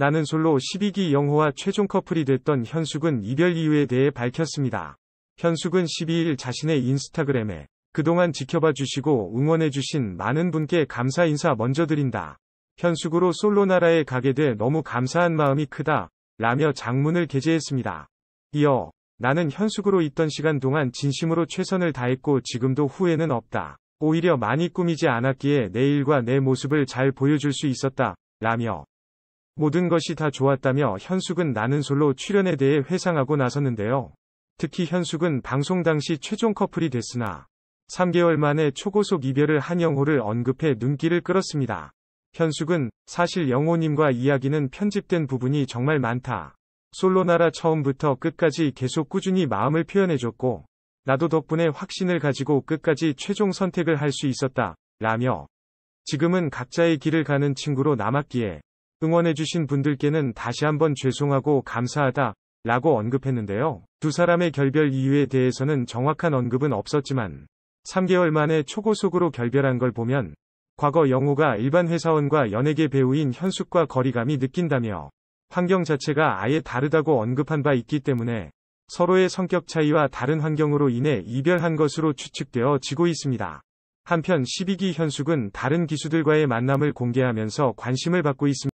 나는 솔로 12기 영호와 최종 커플이 됐던 현숙은 이별 이유에 대해 밝혔습니다. 현숙은 12일 자신의 인스타그램에 그동안 지켜봐 주시고 응원해 주신 많은 분께 감사 인사 먼저 드린다. 현숙으로 솔로 나라에 가게 돼 너무 감사한 마음이 크다. 라며 장문을 게재했습니다. 이어 나는 현숙으로 있던 시간 동안 진심으로 최선을 다했고 지금도 후회는 없다. 오히려 많이 꾸미지 않았기에 내 일과 내 모습을 잘 보여줄 수 있었다. 라며 모든 것이 다 좋았다며 현숙은 나는 솔로 출연에 대해 회상하고 나섰는데요. 특히 현숙은 방송 당시 최종 커플이 됐으나 3개월 만에 초고속 이별을 한 영호를 언급해 눈길을 끌었습니다. 현숙은 사실 영호님과 이야기는 편집된 부분이 정말 많다. 솔로나라 처음부터 끝까지 계속 꾸준히 마음을 표현해줬고 나도 덕분에 확신을 가지고 끝까지 최종 선택을 할 수 있었다. 라며 지금은 각자의 길을 가는 친구로 남았기에 응원해주신 분들께는 다시 한번 죄송하고 감사하다 라고 언급했는데요. 두 사람의 결별 이유에 대해서는 정확한 언급은 없었지만 3개월 만에 초고속으로 결별한 걸 보면 과거 영호가 일반 회사원과 연예계 배우인 현숙과 거리감이 느낀다며 환경 자체가 아예 다르다고 언급한 바 있기 때문에 서로의 성격 차이와 다른 환경으로 인해 이별한 것으로 추측되어 지고 있습니다. 한편 12기 현숙은 다른 기수들과의 만남을 공개하면서 관심을 받고 있습니다.